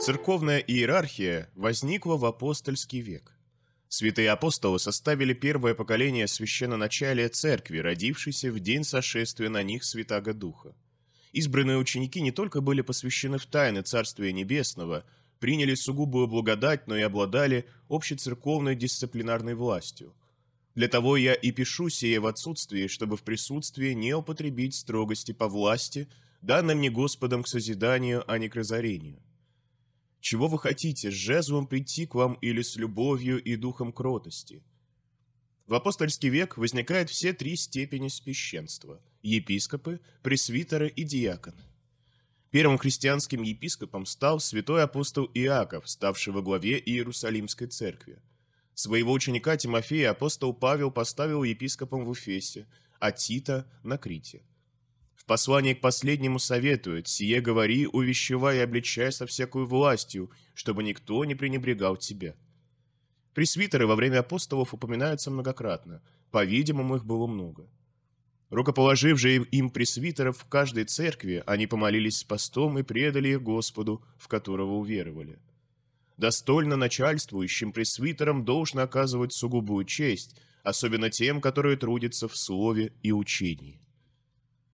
Церковная иерархия возникла в апостольский век. Святые апостолы составили первое поколение священноначалия церкви, родившейся в день сошествия на них Святаго Духа. Избранные ученики не только были посвящены в тайны Царствия Небесного, приняли сугубую благодать, но и обладали общецерковной дисциплинарной властью. Для того я и пишу сие в отсутствии, чтобы в присутствии не употребить строгости по власти, данным мне Господом к созиданию, а не к разорению. Чего вы хотите, с жезлом прийти к вам или с любовью и духом кротости? В апостольский век возникают все три степени священства – епископы, пресвитеры и диаконы. Первым христианским епископом стал святой апостол Иаков, ставший во главе Иерусалимской церкви. Своего ученика Тимофея апостол Павел поставил епископом в Уфесе, а Тита – на Крите – Посланник последнему советует, сие говори, увещевай и обличай со всякую властью, чтобы никто не пренебрегал тебя. Пресвитеры во время апостолов упоминаются многократно, по-видимому, их было много. Рукоположив же им пресвитеров в каждой церкви, они помолились с постом и предали их Господу, в которого уверовали. Достольно начальствующим пресвитерам должно оказывать сугубую честь, особенно тем, которые трудятся в слове и учении.